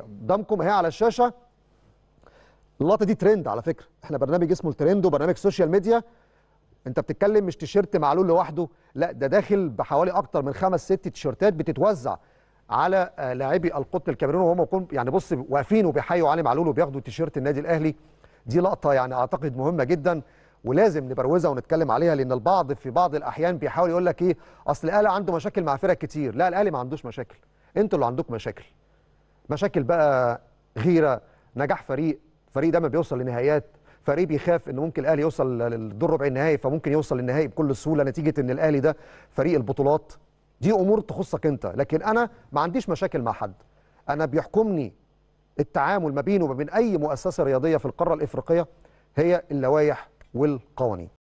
قدامكم اهي على الشاشه اللقطه دي ترند على فكره احنا برنامج اسمه الترند وبرنامج سوشيال ميديا انت بتتكلم مش تيشيرت معلول لوحده لا ده داخل بحوالي اكتر من خمس ست تيشيرتات بتتوزع على آه، لاعبي القطن الكاميرون وهم يعني بص واقفين وبيحيوا علي معلول وبياخدوا تيشيرت النادي الاهلي دي لقطه يعني اعتقد مهمه جدا ولازم نبروزها ونتكلم عليها لان البعض في بعض الاحيان بيحاول يقول لك ايه اصل الاهلي عنده مشاكل مع فرق كتير لا الاهلي ما عندوش مشاكل انتوا اللي عندكم مشاكل مشاكل بقى غيره نجاح فريق فريق دايما بيوصل لنهايات فريق بيخاف ان ممكن الاهلي يوصل للدور ربع النهائي فممكن يوصل للنهائي بكل سهوله نتيجه ان الاهلي ده فريق البطولات دي امور تخصك انت لكن انا ما عنديش مشاكل مع حد انا بيحكمني التعامل ما بينه وما بين اي مؤسسه رياضيه في القاره الافريقيه هي اللوائح والقوانين